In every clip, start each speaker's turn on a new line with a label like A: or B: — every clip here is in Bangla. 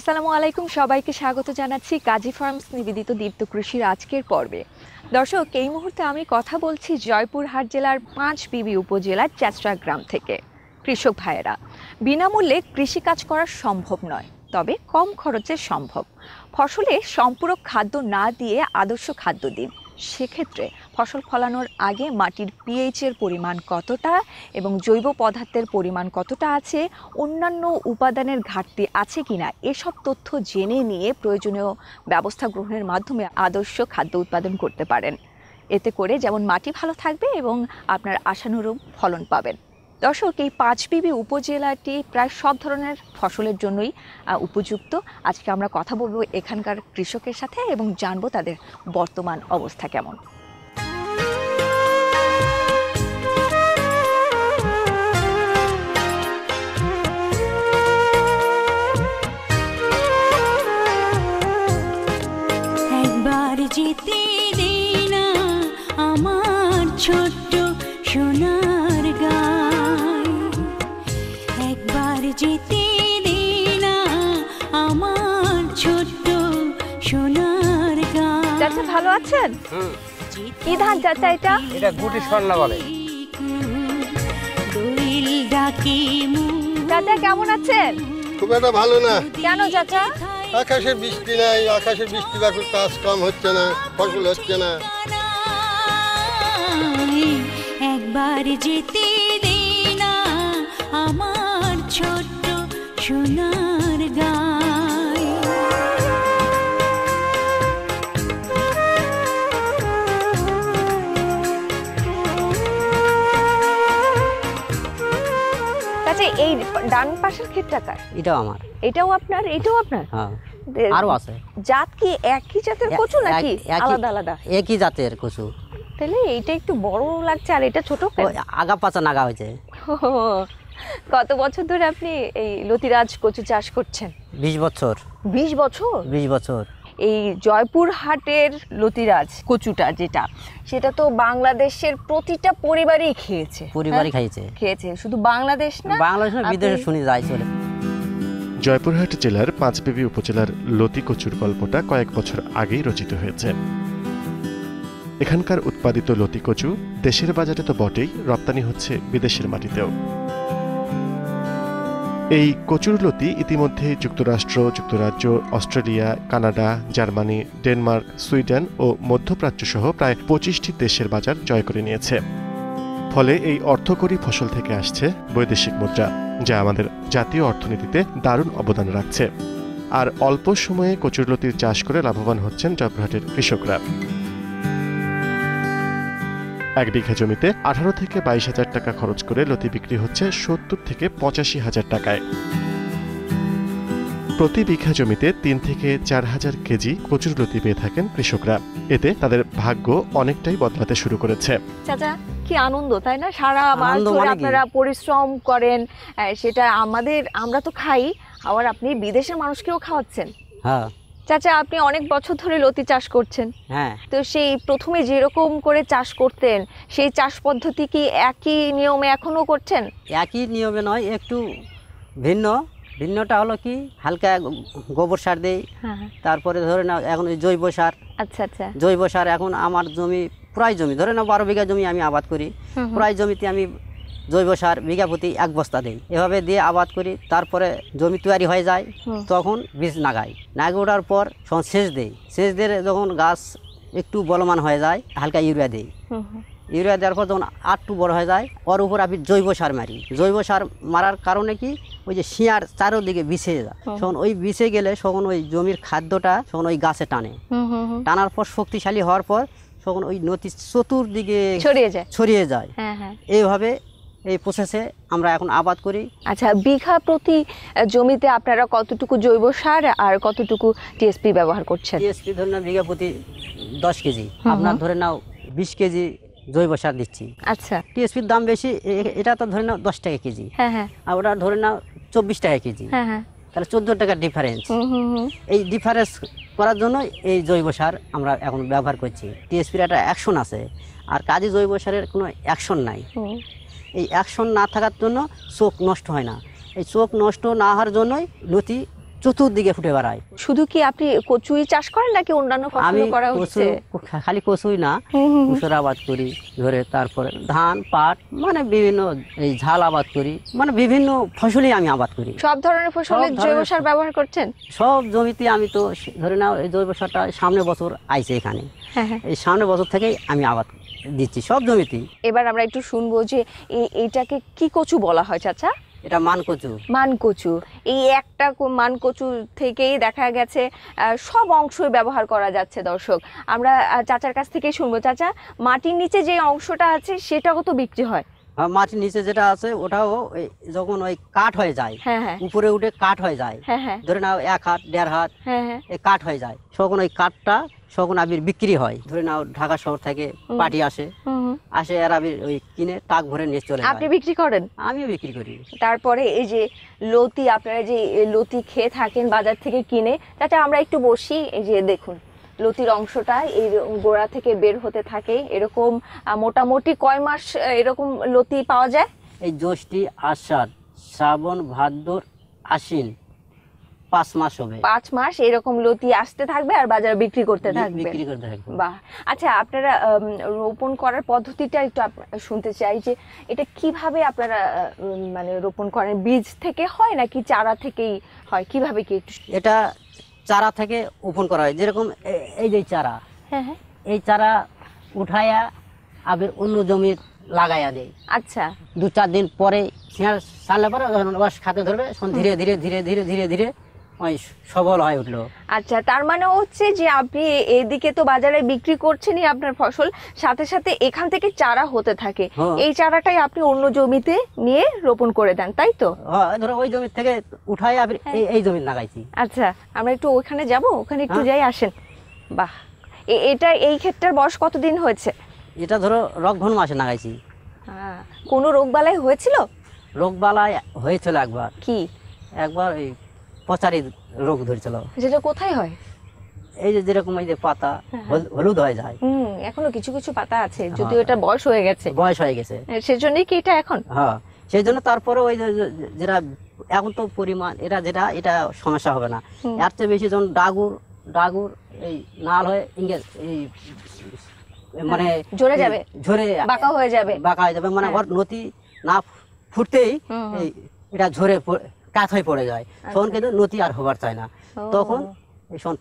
A: আসসালামু আলাইকুম সবাইকে স্বাগত জানাচ্ছি কাজী ফার্মস নিবেদিত দীপ্ত কৃষির আজকের পর্বে দর্শক এই মুহূর্তে আমি কথা বলছি জয়পুরহাট জেলার পাঁচ বিবি উপজেলার চ্যাচরা গ্রাম থেকে কৃষক ভাইয়েরা বিনামূল্যে কৃষিকাজ করা সম্ভব নয় তবে কম খরচে সম্ভব ফসলে সম্পূরক খাদ্য না দিয়ে আদর্শ খাদ্য দিন সেক্ষেত্রে ফসল ফলানোর আগে মাটির পিএইচের পরিমাণ কতটা এবং জৈব পদার্থের পরিমাণ কতটা আছে অন্যান্য উপাদানের ঘাটতি আছে কি না এসব তথ্য জেনে নিয়ে প্রয়োজনীয় ব্যবস্থা গ্রহণের মাধ্যমে আদর্শ খাদ্য উৎপাদন করতে পারেন এতে করে যেমন মাটি ভালো থাকবে এবং আপনার আশানুরূপ ফলন পাবেন দর্শক এই পাঁচবিবি উপজেলাটি প্রায় সব ধরনের ফসলের জন্যই উপযুক্ত আজকে আমরা কথা বলবো এখানকার কৃষকের সাথে এবং জানবো তাদের বর্তমান অবস্থা কেমন ছোট্ট সোনার গায় একবার যেতে দিনা আমার ছোট্ট সোনার গায় চাচা ভালো আছেন কি ধান চাচা এটা
B: এটা গুটি স্বর্ণা বলে
A: চাচা কেমন আছেন
B: খুব একটা ভালো না কেন চাচা আকাশে বৃষ্টি নাই আকাশে বৃষ্টি কাজ কম হচ্ছে
C: না ফসল হচ্ছে না
A: একবার যেতে দে না আমার ছোট্ট সোনার গায় আচ্ছা এই ডান পাশের ক্ষেতটা কার এটাও আমার এটাও আপনার এটাও আপনার
D: হ্যাঁ আরো আছে
A: জাত কি একই জাতের কচু নাকি আলাদা আলাদা একই
D: জাতের কচু
A: তাহলে এইটা একটু বড় লাগছে আর এটা ছোট
D: আগা পাচা নাগা হয়েছে
A: কত বছর ধরে আপনি এই লতিরাজ কচু চাষ করছেন বিশ বছর বিশ বছর বিশ বছর এই জয়পুর হাটের লতিরাজ কচুটা যেটা সেটা তো বাংলাদেশের প্রতিটা পরিবারই
C: খেয়েছে পরিবারই হ্যাঁ? খাইছে
A: খেয়েছে শুধু বাংলাদেশ না বাংলাদেশ না বিদেশে শুনি
D: যায় চলে
C: জয়পুরহাট জেলার পাঁচবেবী উপজেলার লতি কচুর গল্পটা কয়েক বছর আগেই রচিত হয়েছে এখানকার উৎপাদিত লতি কচু দেশের বাজারে তো বটেই রপ্তানি হচ্ছে বিদেশের মাটিতেও এই কচুর লতি ইতিমধ্যে যুক্তরাষ্ট্র যুক্তরাজ্য Australia Canada Germany Denmark Sweden ও মধ্যপ্রাচ্য সহ প্রায় পঁচিশটি দেশের বাজার জয় করে নিয়েছে ফলে এই অর্থকরী ফসল থেকে আসছে বৈদেশিক মুদ্রা যা আমাদের জাতীয় অর্থনীতিতে দারুণ অবদান রাখছে আর অল্প সময়ে কচুরলতির চাষ করে লাভবান হচ্ছেন জবরহাটের কৃষকরা এক বিঘা জমিতে আঠারো থেকে বাইশ হাজার টাকা খরচ করে লতি বিক্রি হচ্ছে সত্তর থেকে পঁচাশি হাজার টাকায় প্রতি বিঘা জমিতে তিন থেকে চার হাজার কেজি কচুর লতি পেয়ে থাকেন কৃষকরা এতে তাদের ভাগ্য অনেকটাই বদলাতে শুরু করেছে
A: কি আনন্দ তাই না সারা মাস আপনারা পরিশ্রম করেন সেটা আমাদের আমরা তো খাই আবার আপনি বিদেশের মানুষকেও খাওয়াচ্ছেন হ্যাঁ চাচা আপনি অনেক বছর ধরে লতি চাষ করছেন হ্যাঁ তো সেই প্রথমে যেরকম করে চাষ করতেন সেই চাষ পদ্ধতি কি একই নিয়মে এখনও করছেন
D: একই নিয়মে নয় একটু ভিন্ন ভিন্নটা হলো কি হালকা গোবর সার দেই হ্যাঁ, হ্যাঁ। তারপরে ধরে নাও এখন জৈব সার আচ্ছা আচ্ছা জৈব সার এখন আমার জমি প্রায় জমি ধরে নাও বারো বিঘা জমি আমি আবাদ করি প্রায় জমিতে আমি জৈব সার বিঘা প্রতি এক বস্তা দিই এভাবে দিয়ে আবাদ করি তারপরে জমি তৈরি হয়ে যায় তখন বীজ নাগাই নাগে ওঠার পর সেচ দিই সেচ দিয়ে যখন গাছ একটু বলমান হয়ে যায় হালকা ইউরিয়া দিই ইউরিয়া দেওয়ার পর যখন আটটু বড় হয়ে যায় ওর উপর আমি জৈব সার মারি জৈব সার মারার কারণে কি ওই যে শিয়ার চারোদিকে বিছে যায় তখন ওই বিছে গেলে তখন ওই জমির খাদ্যটা তখন ওই গাছে টানে টানার পর শক্তিশালী হওয়ার পর তখন ওই নদীর চতুর্দিকে ছড়িয়ে যায় ছড়িয়ে যায় হ্যাঁ, হ্যাঁ। এইভাবে এই প্রসেসে আমরা এখন আবাদ করি
A: আচ্ছা বিঘা প্রতি জমিতে আপনারা কতটুকু জৈব সার আর কতটুকু টিএসপি ব্যবহার করছেন
D: টিএসপি ধরে নাও বিঘা প্রতি দশ কেজি আপনার ধরে নাও বিশ কেজি জৈব সার দিচ্ছি আচ্ছা টিএসপির দাম বেশি এটা তো ধরে নাও দশ টাকা কেজি হ্যাঁ হ্যাঁ আর ওটা ধরে নাও চব্বিশ টাকা কেজি হ্যাঁ হ্যাঁ তাহলে চোদ্দ টাকার ডিফারেন্স এই ডিফারেন্স করার জন্য এই জৈব সার আমরা এখন ব্যবহার করছি টিএসপির একটা অ্যাকশন আছে আর কাজে জৈব সারের কোনো অ্যাকশন নাই এই অ্যাকশন না থাকার জন্য চোখ নষ্ট হয় না এই চোখ নষ্ট না হওয়ার জন্যই লতি চতুর্দিকে ফুটে বেড়ায় শুধু কি আপনি কচুই চাষ করেন নাকি অন্যান্য আমি করা হচ্ছে খালি কচুই না কুসুর আবাদ করি ধরে তারপরে ধান পাট মানে বিভিন্ন এই ঝাল আবাদ করি মানে বিভিন্ন ফসলই আমি আবাদ করি
A: সব ধরনের ফসলের জৈব সার ব্যবহার করছেন
D: সব জমিতে আমি তো ধরে নাও এই জৈব সারটা সামনে বছর আইছে এখানে হ্যাঁ, হ্যাঁ। এই সামনে বছর থেকেই আমি আবাদ করি দিচ্ছি সব জমিতে
A: এবার আমরা একটু শুনবো যে এইটাকে কি কচু বলা হয় চাচা এটা মানকচু মানকচু এই একটা মানকচু থেকেই দেখা গেছে সব অংশই ব্যবহার করা যাচ্ছে দর্শক আমরা চাচার কাছ থেকেই শুনবো চাচা মাটির নিচে যে অংশটা আছে সেটাও তো বিক্রি হয়
D: মাটির নিচে যেটা আছে ওটাও যখন ওই কাঠ হয়ে যায়
A: হ্যাঁ, হ্যাঁ। উপরে
D: উঠে কাঠ হয়ে যায় হ্যাঁ, ধরে নাও এক হাত দেড় হাত কাঠ হয়ে যায় তখন ওই কাঠটা তখন আবির বিক্রি হয় ধরে নাও ঢাকা শহর থেকে পার্টি আসে আসে আর আবির ওই কিনে টাক ভরে নিয়ে চলে আপনি বিক্রি করেন আমিও বিক্রি করি
A: তারপরে এই যে লতি আপনারা যে লতি খেয়ে থাকেন বাজার থেকে কিনে তাতে আমরা একটু বসি এই যে দেখুন লতির অংশটা এই গোড়া থেকে বের হতে থাকে এরকম মোটামুটি কয় মাস এরকম
D: লতি পাওয়া যায় এই জ্যৈষ্ঠী আষাঢ় শ্রাবণ ভাদ্র আশ্বিন পাঁচ মাস
A: পাঁচ মাস এরকম লতি আসতে থাকবে আর বাজারে বিক্রি করতে থাকবে বিক্রি করতে থাকবে বাহ আচ্ছা আপনারা রোপণ করার পদ্ধতিটা একটু শুনতে চাই যে এটা কিভাবে আপনারা মানে রোপণ করেন বীজ থেকে হয় নাকি চারা থেকেই
D: হয় কিভাবে কি এটা চারা থেকে ওপন করা হয় যেরকম এই যে চারা হ্যাঁ, হ্যাঁ। এই চারা উঠায়া আবার অন্য জমির লাগাইয়া দেয় আচ্ছা দু চার দিন পরে সিঁড় সারলে পরে খাতে ধরবে ধীরে ধীরে ধীরে ধীরে ধীরে ধীরে সবল হয়ে উঠলো আচ্ছা তার মানে হচ্ছে যে আপনি এদিকে তো
A: বাজারে বিক্রি করছেনই আপনার ফসল সাথে সাথে এখান থেকে চারা হতে থাকে হ্যাঁ। এই চারাটাই আপনি অন্য জমিতে নিয়ে রোপণ করে দেন তাই তো
D: হ্যাঁ, ধরো ওই জমি থেকে উঠাই
A: আপনি হ্যাঁ। এই জমি লাগাইছি আচ্ছা আমরা একটু ওখানে যাব ওখানে একটু যাই আসেন বাহ
D: এটা এই ক্ষেত্রের বয়স কতদিন হয়েছে এটা ধরো রকভন মাসে লাগাইছি
A: হ্যাঁ কোনো রোগবালাই হয়েছিল
D: রোগবালাই হয়েছিল একবার কি একবার এই পচারির রোগ ধরেছিল যেটা কোথায় হয় এই যে যেরকম এই যে পাতা হ্যাঁ, হ্যাঁ। হলুদ হয়ে যায়
A: হুম এখনো কিছু কিছু পাতা আছে হ্যাঁ। যদিও এটা
D: বয়স হয়ে গেছে বয়স হয়ে গেছে সেজন্যই কি এটা এখন হ্যাঁ সেই জন্য তারপরে ওই যেটা এখন তো পরিমাণ এটা যেটা এটা সমস্যা হবে না এর চেয়ে বেশি যখন ডাগুর ডাগুর এই নাল হয়ে ইংরেজ এই মানে ঝরে যাবে ঝরে বাঁকা হয়ে যাবে বাঁকা হয়ে যাবে মানে আবার নদী না ফুটতেই এটা ঝরে কাত হয়ে পড়ে যায় আচ্ছা। তখন কিন্তু নতি আর হবার চায় না তখন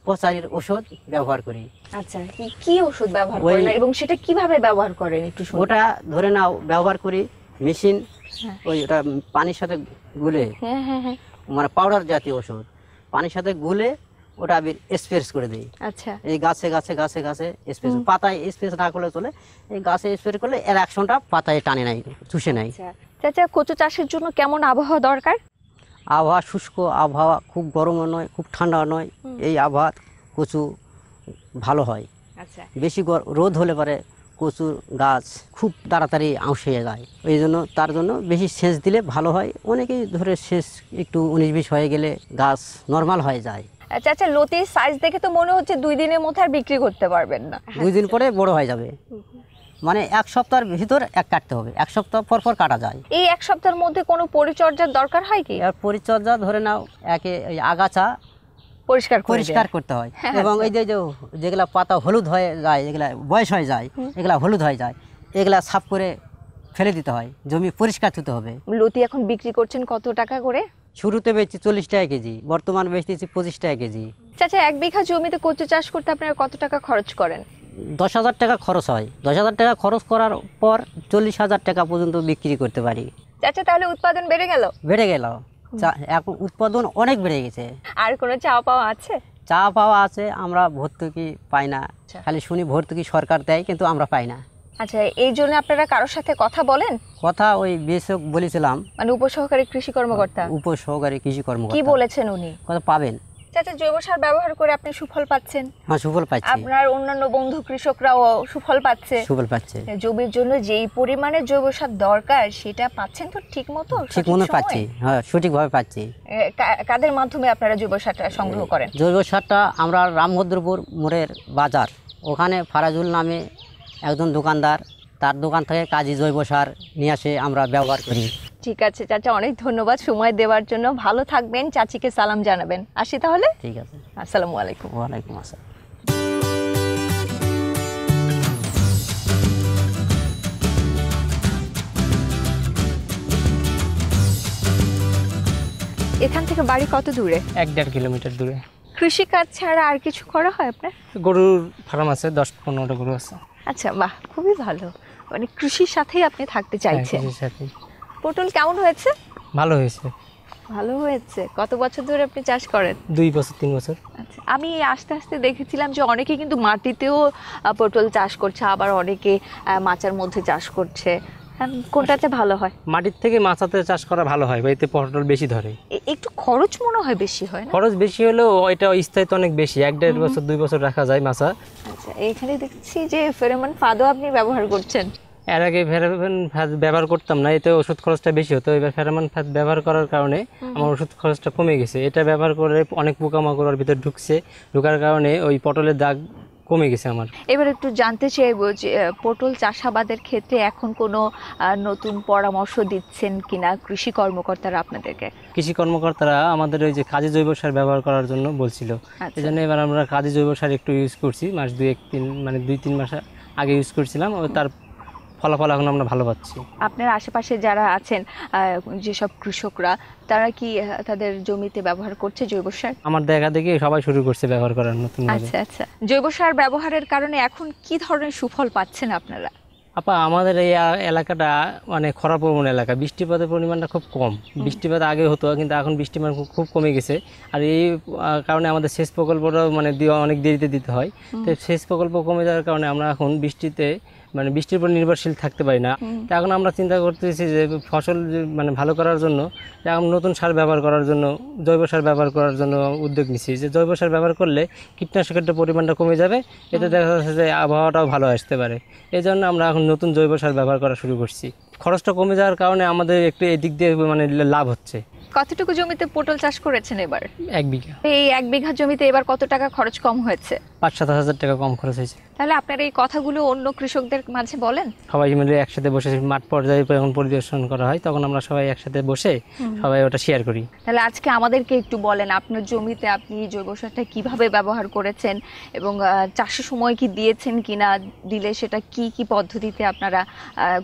D: প্রচারের ওষুধ ব্যবহার করি
E: আচ্ছা
A: কি ওষুধ ব্যবহার করেন এবং
D: সেটা কিভাবে ব্যবহার করেন একটু ওটা ধরে নাও ব্যবহার করি মেশিন হ্যাঁ। ওই ওটা পানির সাথে গুলে হ্যাঁ, হ্যাঁ, মানে পাউডার জাতীয় ওষুধ পানির সাথে গুলে ওটা আমি স্প্রেস করে দিই আচ্ছা এই গাছে গাছে গাছে গাছে স্পেস পাতায় স্পেস না করলে চলে এই গাছে স্প্রে করলে এর অ্যাকশনটা পাতায় টানে নাই চুষে নাই আচ্ছা। চাচা কচু চাষের জন্য কেমন আবহাওয়া দরকার আবহাওয়া শুষ্ক আবহাওয়া খুব গরমও নয় খুব ঠান্ডা নয় এই আবহাওয়া কচু ভালো হয় আচ্ছা। বেশি রোদ হলে পরে কচুর গাছ খুব তাড়াতাড়ি আঁশিয়ে যায় এই জন্য তার জন্য বেশি সেচ দিলে ভালো হয় অনেকেই ধরে সেচ একটু উনিশ বিশ হয়ে গেলে গাছ নর্মাল হয়ে যায়
A: আচ্ছা আচ্ছা লতির সাইজ দেখে তো মনে হচ্ছে দুই দিনের মধ্যে আর বিক্রি করতে পারবেন
D: না দুই দিন আচ্ছা। পরে বড় হয়ে যাবে মানে এক সপ্তাহের ভিতর এক কাটতে হবে এক সপ্তাহ পর পর কাটা যায় এই এক সপ্তাহের মধ্যে কোনো পরিচর্যার দরকার হয় কি আর পরিচর্যা ধরে নাও একে ওই আগাছা পরিষ্কার পরিষ্কার করতে হয় হ্যাঁ, হ্যাঁ। এবং এই যে যেগুলা পাতা হলুদ হয়ে যায় যেগুলা বয়স হয়ে যায় এগুলা হলুদ হয়ে যায় এগুলা সাফ করে ফেলে দিতে হয় জমি পরিষ্কার হতে হবে
A: লতি এখন বিক্রি করছেন কত টাকা করে
D: শুরুতে বেচছি চল্লিশ টাকা কেজি বর্তমান বেচতেছি পঁচিশ টাকা কেজি
A: চাচা এক বিঘা জমিতে কচু চাষ করতে আপনারা কত টাকা খরচ করেন
D: দশ হাজার টাকা খরচ হয় দশ হাজার টাকা খরচ করার পর চল্লিশ হাজার টাকা পর্যন্ত বিক্রি করতে পারি
A: চাচা আচ্ছা, তাহলে উৎপাদন বেড়ে গেল
D: বেড়ে গেল এখন উৎপাদন অনেক বেড়ে গেছে
A: আর কোনো চা পাওয়া আছে
D: চা পাওয়া আছে আমরা ভর্তুকি পাই না আচ্ছা। খালি শুনি ভর্তুকি সরকার দেয় কিন্তু আমরা পাই না
A: আচ্ছা এই জন্য আপনারা কারোর সাথে কথা বলেন
D: কথা ওই বিশেষক বলেছিলাম
A: মানে উপসহকারী কৃষি কর্মকর্তা
D: উপসহকারী কৃষি কর্মকর্তা কি বলেছেন উনি কথা পাবেন
A: চাচা জৈব সার ব্যবহার করে আপনি সুফল পাচ্ছেন
D: হ্যাঁ সুফল পাচ্ছি আপনার
A: অন্যান্য বন্ধু কৃষকরাও সুফল পাচ্ছে সুফল পাচ্ছে জমির জন্য যেই পরিমাণে জৈব সার দরকার সেটা পাচ্ছেন তো ঠিক মতো ঠিক মতো পাচ্ছি
D: হ্যাঁ সঠিকভাবে পাচ্ছি
A: কাদের মাধ্যমে আপনারা জৈব সারটা সংগ্রহ করেন
D: জৈব সারটা আমরা রামভদ্রপুর মোড়ের বাজার ওখানে ফারাজুল নামে একজন দোকানদার তার দোকান থেকে কাজী জৈব সার নিয়ে আসে আমরা ব্যবহার করি
A: ঠিক আছে চাচা অনেক ধন্যবাদ সময় দেওয়ার জন্য ভালো থাকবেন চাচিকে সালাম জানাবেন আসি তাহলে ঠিক আছে আসসালামু আলাইকুম
D: ওয়ালাইকুম আসসালাম
A: এখান থেকে বাড়ি কত দূরে
F: এক দেড় কিলোমিটার দূরে
A: কৃষিকাজ ছাড়া আর কিছু করা হয় আপনার
F: গরুর ফার্ম আছে দশ পনেরোটা গরু আছে
A: আচ্ছা বাহ খুবই ভালো মানে কৃষির সাথেই আপনি থাকতে হ্যাঁ, চাইছেন পটল কেমন হয়েছে ভালো হয়েছে ভালো হয়েছে কত বছর ধরে আপনি চাষ করেন
F: দুই বছর তিন বছর
A: আচ্ছা আমি আস্তে আস্তে দেখেছিলাম যে অনেকে কিন্তু মাটিতেও পটল চাষ করছে আবার অনেকে মাচার মধ্যে চাষ করছে হ্যাঁ, কোনটাতে ভালো হয়
F: মাটির থেকে মাছাতে চাষ করা ভালো হয় বা এতে পটল বেশি ধরে
A: একটু খরচ মনে হয় বেশি হয়
F: খরচ বেশি হলেও এটা স্থায়িত্ব অনেক বেশি এক দেড় বছর দুই বছর রাখা যায় মাছা
A: আচ্ছা এখানে দেখছি যে ফেরোমন ফাদও আপনি ব্যবহার করছেন
F: এর আগে ফেরামান ফাঁস ব্যবহার করতাম না এতে ওষুধ খরচটা বেশি হতো এবার ফেরামান ফাঁস ব্যবহার করার কারণে আমার ওষুধ খরচটা কমে গেছে এটা ব্যবহার করে অনেক পোকামাকড়ের ভিতর ঢুকছে ঢুকার কারণে ওই পটলের দাগ কমে গেছে আমার
A: এবার একটু জানতে চাইব যে পটল চাষাবাদের ক্ষেত্রে এখন কোনো নতুন পরামর্শ দিচ্ছেন কিনা কৃষি কর্মকর্তারা আপনাদেরকে
F: কৃষি কর্মকর্তারা আমাদের ওই যে কাজে জৈব সার ব্যবহার করার জন্য বলছিল আচ্ছা। এই জন্য এবার আমরা কাজে জৈব সার একটু ইউজ করছি মাস দুই এক তিন মানে দুই তিন মাস আগে ইউজ করছিলাম তার ফলাফল এখন আমরা ভালো পাচ্ছি
A: আপনার আশেপাশে যারা আছেন যেসব কৃষকরা তারা কি তাদের জমিতে ব্যবহার করছে জৈব সার
F: আমার দেখা দেখি সবাই শুরু করছে ব্যবহার করার নতুন আচ্ছা
A: আচ্ছা জৈব সার ব্যবহারের কারণে এখন কি ধরনের সুফল পাচ্ছেন আপনারা
F: আপা আমাদের এই এলাকাটা মানে খরাপ্রবণ এলাকা বৃষ্টিপাতের পরিমাণটা খুব কম বৃষ্টিপাত আগে হতো কিন্তু এখন বৃষ্টিপাত খুব কমে গেছে আর এই কারণে আমাদের সেচ প্রকল্পটা মানে অনেক দেরিতে দিতে হয় তো সেচ প্রকল্প কমে যাওয়ার কারণে আমরা এখন বৃষ্টিতে মানে বৃষ্টির উপর নির্ভরশীল থাকতে পারি না তা এখন আমরা চিন্তা করতেছি যে ফসল মানে ভালো করার জন্য এখন নতুন সার ব্যবহার করার জন্য জৈব সার ব্যবহার করার জন্য উদ্যোগ নিচ্ছি যে জৈব সার ব্যবহার করলে কীটনাশকের পরিমাণটা কমে যাবে এতে দেখা যাচ্ছে যে আবহাওয়াটাও ভালো আসতে পারে এই জন্য আমরা এখন নতুন জৈব সার ব্যবহার করা শুরু করছি খরচটা কমে যাওয়ার কারণে আমাদের একটু এদিক দিয়ে মানে লাভ হচ্ছে
A: কতটুকু জমিতে পটল চাষ করেছেন এবার এক বিঘা এই এক বিঘা জমিতে এবার কত টাকা খরচ কম হয়েছে
F: পাঁচ সাত হাজার টাকা কম খরচ হয়েছে
A: তাহলে আপনার এই কথাগুলো অন্য কৃষকদের মাঝে বলেন
F: সবাই মিলে একসাথে বসে মাঠ পর্যায়ে যখন পরিদর্শন করা হয় তখন আমরা সবাই একসাথে বসে সবাই ওটা শেয়ার করি
A: তাহলে আজকে আমাদেরকে একটু বলেন আপনার জমিতে আপনি জৈব সারটা কিভাবে ব্যবহার করেছেন এবং চাষের সময় কি দিয়েছেন কিনা দিলে সেটা কি কি পদ্ধতিতে আপনারা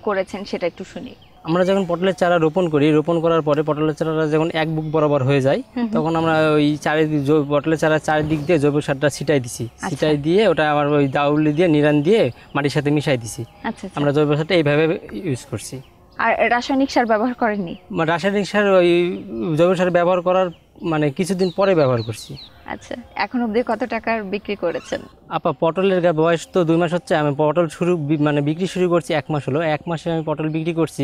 A: করেছেন সেটা একটু শুনি
F: আমরা যখন পটলের চারা রোপণ করি রোপণ করার পরে পটলের চারাটা যখন এক বুক বরাবর হয়ে যায় তখন আমরা ওই চারিদিক পটলের চারা চারিদিক দিয়ে জৈব সারটা ছিটাই দিছি আচ্ছা। ছিটাই দিয়ে ওটা আমার ওই দাউলি দিয়ে নিরান দিয়ে মাটির সাথে মিশাই দিছি আচ্ছা, আচ্ছা। আমরা জৈব সারটা এইভাবে ইউজ করছি
A: আর রাসায়নিক সার ব্যবহার করেননি
F: রাসায়নিক সার ওই জৈব সার ব্যবহার করার মানে কিছুদিন পরে ব্যবহার করছি আচ্ছা
A: এখন অবধি কত টাকার বিক্রি করেছেন
F: আপা পটলের বয়স তো দুই মাস হচ্ছে আমি পটল শুরু মানে বিক্রি শুরু করছি এক মাস হলো এক মাসে আমি পটল বিক্রি করছি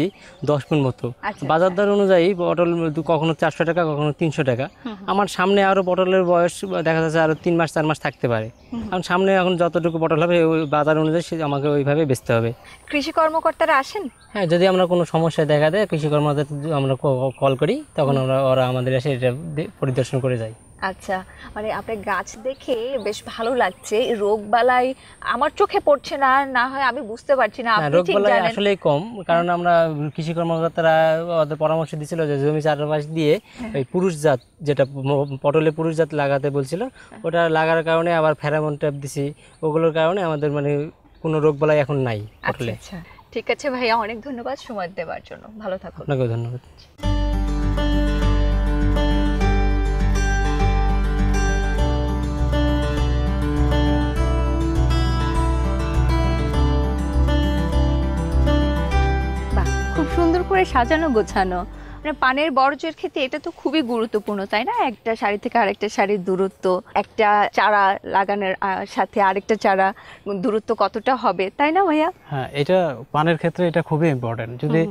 F: দশ মন মতো আচ্ছা, বাজার আচ্ছা। দর অনুযায়ী পটল কখনো চারশো টাকা কখনো তিনশো টাকা আমার সামনে আরও পটলের বয়স দেখা যাচ্ছে আরও তিন মাস চার মাস থাকতে পারে কারণ সামনে এখন যতটুকু পটল হবে ওই বাজার অনুযায়ী সে আমাকে ওইভাবে বেচতে হবে
A: কৃষি কর্মকর্তারা আসেন
F: হ্যাঁ যদি আমরা কোনো সমস্যা দেখা দেয় কৃষি কর্মকর্তা আমরা কল করি তখন আমরা ওরা আমাদের এসে এটা পরিদর্শন করে যাই
A: আচ্ছা মানে আপনার গাছ দেখে বেশ ভালো লাগছে রোগ বালাই আমার চোখে পড়ছে না না হয় আমি বুঝতে পারছি না রোগ বালাই আসলে
F: কম কারণ আমরা কৃষি কর্মকর্তারা ওদের পরামর্শ দিয়েছিল যে জমি চারপাশ দিয়ে হ্যাঁ। ওই পুরুষ জাত যেটা পটলে পুরুষ জাত লাগাতে বলছিল হ্যাঁ। ওটা লাগার কারণে আবার ফেরামন ট্যাপ দিছি ওগুলোর কারণে আমাদের মানে কোনো রোগ বালাই এখন নাই আচ্ছা, পটলে আচ্ছা।
A: ঠিক আছে ভাইয়া অনেক ধন্যবাদ সময় দেওয়ার জন্য ভালো থাকুন আপনাকেও ধন্যবাদ সাজানো গোছানো মানে পানের বর্জ্যের ক্ষেত্রে এটা তো খুবই গুরুত্বপূর্ণ তাই না একটা শাড়ি থেকে আরেকটা শাড়ির দূরত্ব একটা চারা লাগানোর সাথে আরেকটা চারা দূরত্ব কতটা হবে তাই না ভাইয়া
B: হ্যাঁ এটা পানের ক্ষেত্রে এটা খুবই ইম্পর্টেন্ট যদি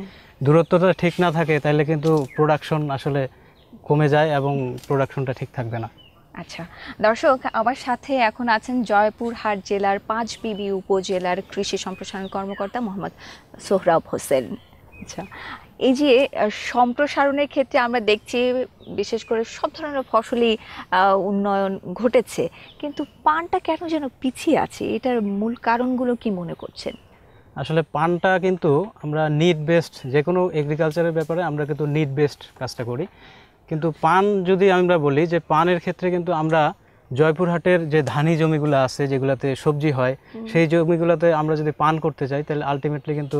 B: দূরত্বটা ঠিক না থাকে তাহলে কিন্তু প্রোডাকশন আসলে কমে যায় এবং প্রোডাকশনটা ঠিক থাকবে না
A: আচ্ছা দর্শক আমার সাথে এখন আছেন জয়পুরহাট জেলার পাঁচ বিবি উপজেলার কৃষি সম্প্রসারণ কর্মকর্তা মোহাম্মদ সোহরাব হোসেন আচ্ছা এই যে সম্প্রসারণের ক্ষেত্রে আমরা দেখছি বিশেষ করে সব ধরনের ফসলই উন্নয়ন ঘটেছে কিন্তু পানটা কেন যেন পিছিয়ে আছে এটার মূল কারণগুলো কি মনে করছেন
B: আসলে পানটা কিন্তু আমরা নিট বেস্ট যে কোনো এগ্রিকালচারের ব্যাপারে আমরা কিন্তু নিট বেস্ট কাজটা করি কিন্তু পান যদি আমরা বলি যে পানের ক্ষেত্রে কিন্তু আমরা জয়পুরহাটের যে ধানি জমিগুলো আছে যেগুলোতে সবজি হয় সেই জমিগুলোতে আমরা যদি পান করতে চাই তাহলে আলটিমেটলি কিন্তু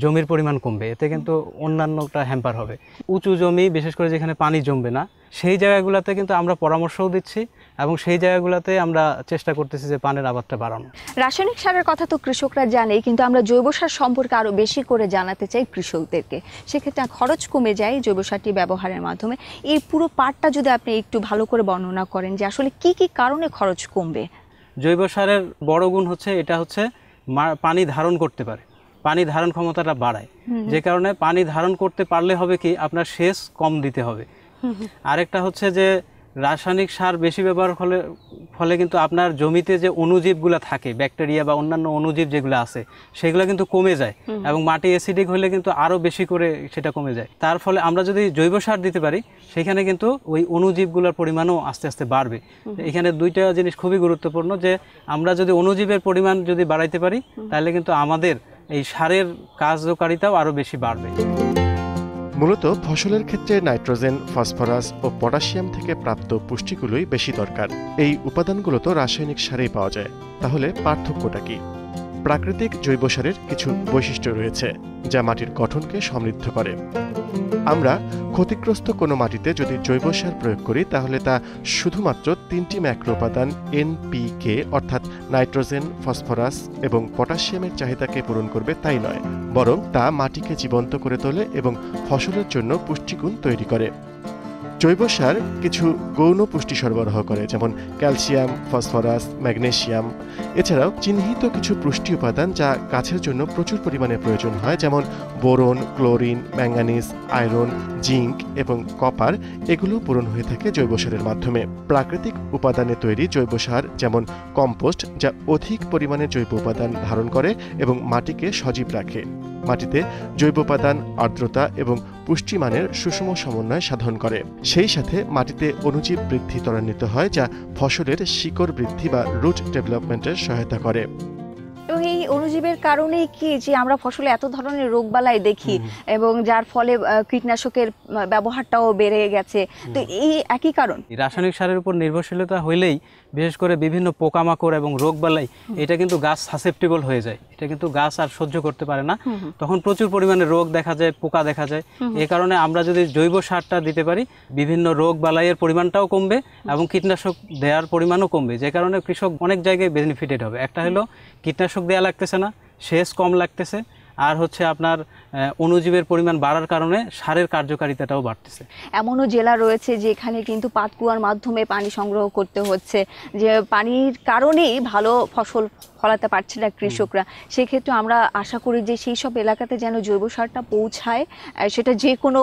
B: জমির পরিমাণ কমবে এতে কিন্তু অন্যান্যটা হ্যাম্পার হবে উঁচু জমি বিশেষ করে যেখানে পানি জমবে না সেই জায়গাগুলোতে কিন্তু আমরা পরামর্শও দিচ্ছি এবং সেই জায়গাগুলোতে আমরা চেষ্টা করতেছি যে পানের আবাদটা বাড়ানো
A: রাসায়নিক সারের কথা তো কৃষকরা জানে কিন্তু আমরা জৈব সার সম্পর্কে আরও বেশি করে জানাতে চাই কৃষকদেরকে সেক্ষেত্রে খরচ কমে যায় জৈব সারটি ব্যবহারের মাধ্যমে এই পুরো পাটটা যদি আপনি একটু ভালো করে বর্ণনা করেন যে আসলে কি কি কারণে খরচ কমবে
B: জৈব সারের বড় গুণ হচ্ছে এটা হচ্ছে পানি ধারণ করতে পারে পানি ধারণ ক্ষমতাটা বাড়ায় যে কারণে পানি ধারণ করতে পারলে হবে কি আপনার সেচ কম দিতে হবে আরেকটা হচ্ছে যে রাসায়নিক সার বেশি ব্যবহার ফলে ফলে কিন্তু আপনার জমিতে যে অণুজীবগুলো থাকে ব্যাকটেরিয়া বা অন্যান্য অণুজীব যেগুলো আছে সেগুলো কিন্তু কমে যায় এবং মাটি অ্যাসিডিক হলে কিন্তু আরও বেশি করে সেটা কমে যায় তার ফলে আমরা যদি জৈব সার দিতে পারি সেখানে কিন্তু ওই অণুজীবগুলোর পরিমাণও আস্তে আস্তে বাড়বে এখানে দুইটা জিনিস খুবই গুরুত্বপূর্ণ যে আমরা যদি অণুজীবের পরিমাণ যদি বাড়াইতে পারি তাহলে কিন্তু আমাদের এই সারের কার্যকারিতাও আরও বেশি বাড়বে
C: মূলত ফসলের ক্ষেত্রে নাইট্রোজেন ফসফরাস ও পটাশিয়াম থেকে প্রাপ্ত পুষ্টিগুলোই বেশি দরকার এই উপাদানগুলো তো রাসায়নিক সারেই পাওয়া যায় তাহলে পার্থক্যটা কি প্রাকৃতিক জৈব সারের কিছু বৈশিষ্ট্য রয়েছে যা মাটির গঠনকে সমৃদ্ধ করে আমরা ক্ষতিগ্রস্ত কোনো মাটিতে যদি জৈব সার প্রয়োগ করি তাহলে তা শুধুমাত্র তিনটি ম্যাক্রো উপাদান এনপিকে অর্থাৎ নাইট্রোজেন ফসফরাস এবং পটাশিয়ামের চাহিদাকে পূরণ করবে তাই নয় বরং তা মাটিকে জীবন্ত করে তোলে এবং ফসলের জন্য পুষ্টিগুণ তৈরি করে জৈব সার কিছু গৌণ পুষ্টি সরবরাহ করে যেমন ক্যালসিয়াম ফসফরাস ম্যাগনেশিয়াম এছাড়াও চিহ্নিত কিছু পুষ্টি উপাদান যা গাছের জন্য প্রচুর পরিমাণে প্রয়োজন হয় যেমন boron chlorine manganese iron zinc এবং কপার এগুলো পূরণ হয়ে থাকে জৈব সারের মাধ্যমে প্রাকৃতিক উপাদানে তৈরি জৈব সার যেমন কম্পোস্ট যা অধিক পরিমাণে জৈব উপাদান ধারণ করে এবং মাটিকে সজীব রাখে মাটিতে জৈব উপাদান আর্দ্রতা এবং পুষ্টিমানের সুষম সমন্বয় সাধন করে সেই সাথে মাটিতে অনুজীব বৃদ্ধি ত্বরান্বিত হয় যা ফসলের শিকড় বৃদ্ধি বা রুট ডেভেলপমেন্টের সহায়তা করে
A: এই অনুজীবের কারণেই কি যে আমরা ফসলে এত ধরনের রোগবালাই দেখি এবং যার ফলে কীটনাশকের ব্যবহারটাও বেড়ে গেছে তো এই একই কারণ
B: রাসায়নিক সারের উপর নির্ভরশীলতা হইলেই বিশেষ করে বিভিন্ন পোকামাকড় এবং রোগবালাই এটা কিন্তু গাছ সাসেপ্টেবল হয়ে যায় এটা কিন্তু গাছ আর সহ্য করতে পারে না তখন প্রচুর পরিমাণে রোগ দেখা যায় পোকা দেখা যায় এ কারণে আমরা যদি জৈব সারটা দিতে পারি বিভিন্ন রোগ বালাইয়ের পরিমাণটাও কমবে এবং কীটনাশক দেওয়ার পরিমাণও কমবে যে কারণে কৃষক অনেক জায়গায় বেনিফিটেড হবে একটা হলো কীটনাশক কীটনাশক দেওয়া লাগতেছে না সেচ কম লাগতেছে আর হচ্ছে আপনার অণুজীবের পরিমাণ বাড়ার কারণে সারের কার্যকারিতাটাও বাড়তেছে
A: এমনও জেলা রয়েছে যেখানে কিন্তু পাতকুয়ার মাধ্যমে পানি সংগ্রহ করতে হচ্ছে যে পানির কারণেই ভালো ফসল ফলাতে পারছে না কৃষকরা সেক্ষেত্রে আমরা আশা করি যে সেই সব এলাকাতে যেন জৈব সারটা পৌঁছায় সেটা যে কোনো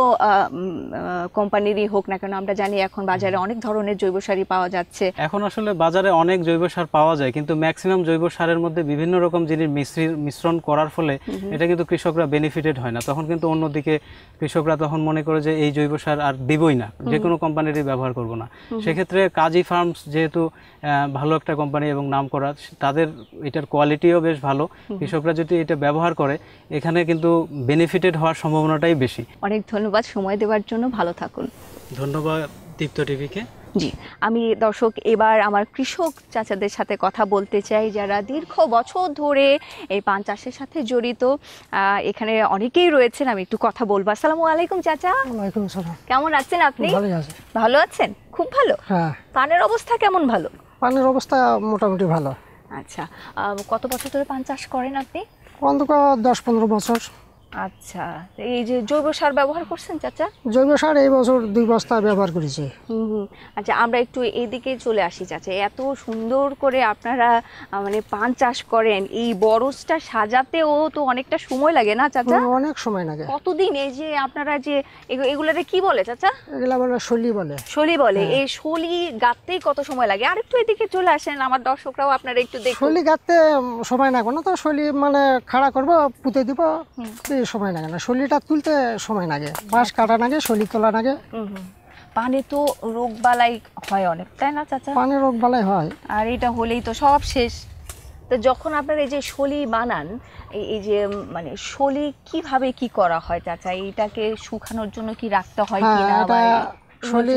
A: কোম্পানিরই হোক না কেন আমরা জানি এখন বাজারে অনেক ধরনের জৈব সারই পাওয়া যাচ্ছে
B: এখন আসলে বাজারে অনেক জৈব সার পাওয়া যায় কিন্তু ম্যাক্সিমাম জৈব সারের মধ্যে বিভিন্ন রকম জিনিস মিশ্রণ করার ফলে এটা কিন্তু কৃষকরা বেনিফিটেড হয় না তখন কিন্তু অন্যদিকে কৃষকরা তখন মনে করে যে এই জৈব সার আর দিবই না যে কোনো কোম্পানিরই ব্যবহার করব না সেক্ষেত্রে কাজী ফার্মস যেহেতু ভালো একটা কোম্পানি এবং নাম করা তাদের এটার কোয়ালিটিও বেশ ভালো কৃষকরা যদি এটা ব্যবহার করে এখানে কিন্তু বেনিফিটেড হওয়ার সম্ভাবনাটাই বেশি
A: অনেক ধন্যবাদ সময় দেওয়ার জন্য ভালো থাকুন
B: ধন্যবাদ দীপ্ত টিভিকে জি
A: আমি দর্শক এবার আমার কৃষক চাচাদের সাথে কথা বলতে চাই যারা দীর্ঘ বছর ধরে এই পান চাষের সাথে জড়িত এখানে অনেকেই রয়েছেন আমি একটু কথা বলবো আসসালামু আলাইকুম চাচা কেমন আছেন আপনি ভালো আছেন খুব ভালো হ্যাঁ। পানের অবস্থা কেমন ভালো
E: পানের অবস্থা মোটামুটি ভালো আচ্ছা
A: কত বছর ধরে পান চাষ করেন আপনি অন্তত
E: দশ পনেরো বছর
A: আচ্ছা এই যে জৈব সার
E: ব্যবহার করছেন চাচা জৈব সার এই বছর দুই বস্তা ব্যবহার করেছি
A: আচ্ছা আমরা একটু এদিকে চলে আসি চাচা এত সুন্দর করে আপনারা মানে পান চাষ করেন এই বরজটা সাজাতেও তো অনেকটা সময় লাগে না চাচা
E: অনেক সময় লাগে
A: কতদিন এই যে আপনারা যে এগুলারে কি বলে চাচা এগুলা বলে শলি বলে শলি বলে হ্যাঁ। এই শলি গাঁততেই কত সময় লাগে আর একটু এদিকে চলে আসেন আমার দর্শকরাও আপনারা একটু দেখুন শলি
E: গাঁততে সময় না কোনো তো শলি মানে খাড়া করবো পুঁতে দিব সময় লাগে না শরীরটা তুলতে সময় লাগে বাঁশ কাটা লাগে শরীর তোলা লাগে পানে তো রোগ বালাই
A: হয় অনেক তাই না চাচা পানে
E: রোগ বালাই হয়
A: আর এটা হলেই তো সব শেষ তো যখন আপনার এই যে শলি বানান এই যে মানে শলি কিভাবে কি করা হয় চাচা এইটাকে শুকানোর জন্য কি রাখতে হয় হ্যাঁ, কিনা বা শলি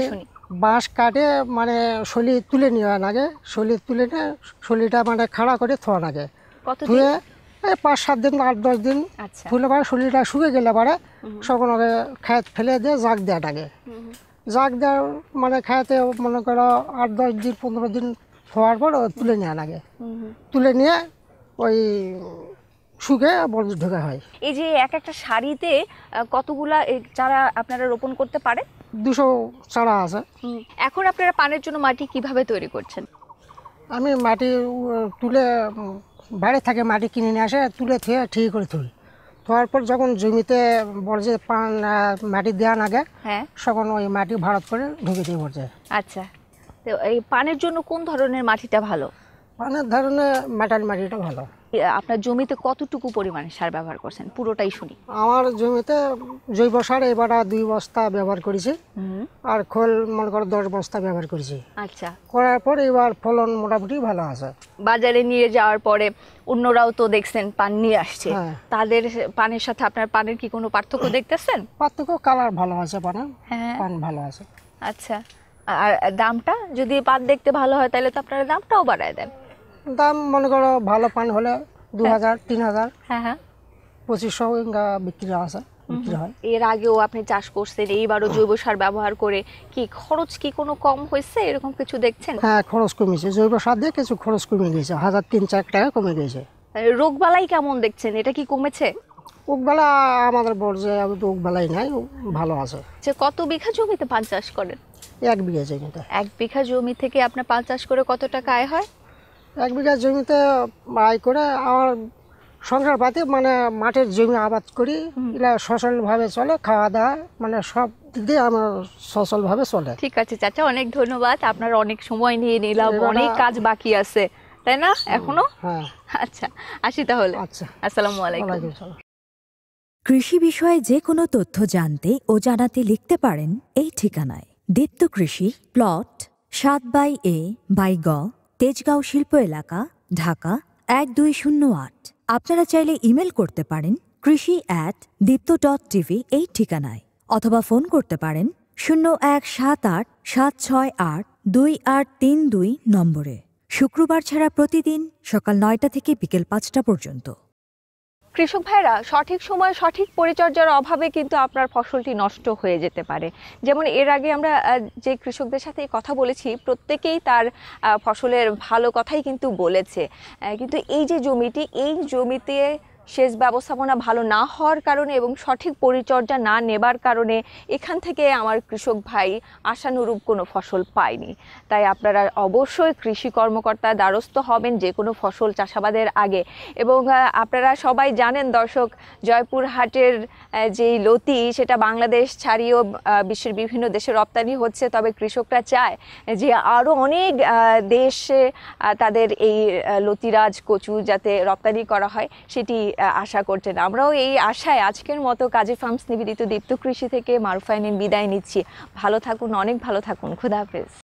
E: বাঁশ কাটে মানে শলি তুলে নেওয়া লাগে শলি তুলে নিয়ে শলিটা মানে খাড়া করে থোয়া লাগে কত এই পাঁচ সাত দিন আট দশ দিন আচ্ছা। ফুলে পরে শরীরটা শুকে গেলে পরে সকল খেত ফেলে দিয়ে জাগ দেওয়াটাকে জাগ দেওয়ার মানে খেতে মনে করো আট দশ দিন পনেরো দিন হওয়ার পর তুলে নেওয়া লাগে তুলে নিয়ে ওই শুকে বরজ ঢোকা হয়
A: এই যে এক একটা শাড়িতে কতগুলা চারা আপনারা রোপণ করতে পারে দুশো চারা আছে এখন আপনারা পানের জন্য মাটি কিভাবে তৈরি করছেন
E: আমি মাটি তুলে বাইরে থেকে মাটি কিনে নিয়ে আসে তুলে থুয়ে ঠিক করে থুই ধোয়ার পর যখন জমিতে বর্জ্যে পান মাটি দেওয়া হ্যাঁ তখন ওই মাটি ভারত করে ঢুকে দিয়ে বর্জ্যে আচ্ছা তো এই পানের জন্য কোন ধরনের মাটিটা ভালো পানের ধরনের মাটাল মাটিটা ভালো
A: আপনার জমিতে কতটুকু পরিমাণে সার ব্যবহার করছেন পুরোটাই শুনি
E: আমার জমিতে জৈব সার এবার দুই বস্তা ব্যবহার করেছি আর খোল মনে করো দশ বস্তা ব্যবহার করেছি আচ্ছা করার পর এবার ফলন মোটামুটি ভালো আছে
A: বাজারে নিয়ে যাওয়ার পরে অন্যরাও তো দেখছেন পান নিয়ে আসছে হ্যাঁ। তাদের পানের সাথে আপনার পানের কি কোনো পার্থক্য দেখতেছেন
E: পার্থক্য কালার ভালো আছে পান হ্যাঁ। পান ভালো আছে
A: আচ্ছা আর দামটা যদি পান দেখতে ভালো হয় তাহলে তো আপনারা দামটাও বাড়ায় দেন
E: দাম মনে করো ভালো পান হলে দু হ্যাঁ। হাজার তিন হাজার হ্যাঁ হ্যাঁ পঁচিশশো বিক্রি আছে বিক্রি হয়
A: এর আগেও আপনি চাষ করছেন এইবারও জৈব সার ব্যবহার করে কি খরচ কি কোনো কম হয়েছে এরকম কিছু দেখছেন হ্যাঁ
E: খরচ কমেছে জৈব সার দিয়ে কিছু খরচ কমে গেছে হাজার তিন চার টাকা কমে গেছে
A: রোগবালাই কেমন দেখছেন এটা কি কমেছে রোগবালা আমাদের বলছে আমি
E: তো উকবেলাই নাই ভালো আছে
A: যে কত বিঘা জমিতে পান চাষ করেন এক বিঘা জমিতে এক বিঘা জমি থেকে আপনার পান চাষ করে কত টাকা আয় হয়
E: এক বিঘা জমিতে আয় করে আমার সংসার পাতি মানে মাঠের জমি আবাদ করি এগুলা সচলভাবে চলে খাওয়া দাওয়া মানে সব দিয়ে আমার সচলভাবে চলে ঠিক
A: আছে চাচা অনেক ধন্যবাদ আপনার অনেক সময় নিয়ে নিলাম অনেক কাজ বাকি আছে তাই না এখনো হ্যাঁ আচ্ছা আসি তাহলে আচ্ছা আসসালামু আলাইকুম কৃষি বিষয়ে যে কোনো তথ্য জানতে ও জানাতে লিখতে পারেন এই ঠিকানায় দীপ্ত কৃষি প্লট সাত বাই এ বাই গ তেজগাঁও শিল্প এলাকা ঢাকা এক দুই শূন্য আট আপনারা চাইলে ইমেল করতে পারেন কৃষি অ্যাট দীপ্ত ডট টিভি এই ঠিকানায় অথবা ফোন করতে পারেন শূন্য এক সাত আট সাত ছয় আট দুই আট তিন দুই নম্বরে শুক্রবার ছাড়া প্রতিদিন সকাল নয়টা থেকে বিকেল পাঁচটা পর্যন্ত কৃষক ভাইরা সঠিক সময় সঠিক পরিচর্যার অভাবে কিন্তু আপনার ফসলটি নষ্ট হয়ে যেতে পারে যেমন এর আগে আমরা যে কৃষকদের সাথে কথা বলেছি প্রত্যেকেই তার ফসলের ভালো কথাই কিন্তু বলেছে কিন্তু এই যে জমিটি এই জমিতে সেচ ব্যবস্থাপনা ভালো না হওয়ার কারণে এবং সঠিক পরিচর্যা না নেবার কারণে এখান থেকে আমার কৃষক ভাই আশানুরূপ কোনো ফসল পায়নি তাই আপনারা অবশ্যই কৃষি কর্মকর্তা দ্বারস্থ হবেন যে কোনো ফসল চাষাবাদের আগে এবং আপনারা সবাই জানেন দর্শক জয়পুরহাটের যেই লতি সেটা বাংলাদেশ ছাড়িয়েও বিশ্বের বিভিন্ন দেশে রপ্তানি হচ্ছে তবে কৃষকরা চায় যে আরও অনেক দেশে তাদের এই লতিরাজ কচু যাতে রপ্তানি করা হয় সেটি আশা করছেন আমরাও এই আশায় আজকের মতো কাজী ফার্মস নিবেদিত দীপ্ত কৃষি থেকে মারুফাইনিন বিদায় নিচ্ছি ভালো থাকুন অনেক ভালো থাকুন খুদাহাফেজ